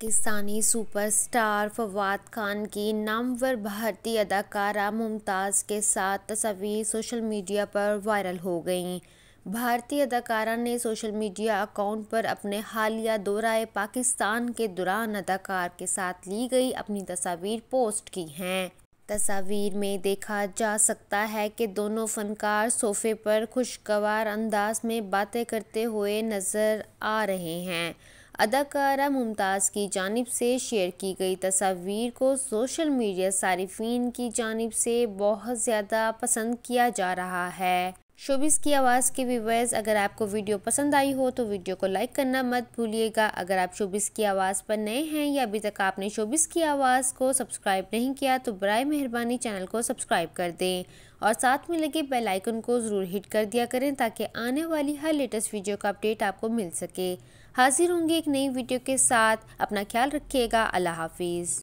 Pakistani superstar Fawad Khan की नामवर भारतीय अदाकारा मुमताज़ के साथ तस्वीर सोशल मीडिया पर वायरल हो गई भारतीय अदाकारा ने सोशल मीडिया अकाउंट पर अपने हालिया दौरा पाकिस्तान के दौरान अदाकार के साथ ली गई अपनी तस्वीर पोस्ट की हैं तस्वीर में देखा जा सकता है कि दोनों फनकार सोफे पर खुशगवार अंदाज में बातें करते हुए नज़र आ रहे हैं अदाकारा मुमताज़ की जानब से शेयर की गई तस्वीर को सोशल मीडिया सार्फिन की जानब से बहुत ज़्यादा पसंद किया जा रहा है शोबिस की आवाज़ के व्यूवर्स अगर आपको वीडियो पसंद आई हो तो वीडियो को लाइक करना मत भूलिएगा अगर आप शोबिस की आवाज़ पर नए हैं या अभी तक आपने शोबिस की आवाज़ को सब्सक्राइब नहीं किया तो बर मेहरबानी चैनल को सब्सक्राइब कर दें और साथ में लगे बेल आइकन को ज़रूर हिट कर दिया करें ताकि आने वाली हर लेटेस्ट वीडियो का अपडेट आपको मिल सके हाजिर होंगे एक नई वीडियो के साथ अपना ख्याल रखिएगा अल्लाह हाफिज़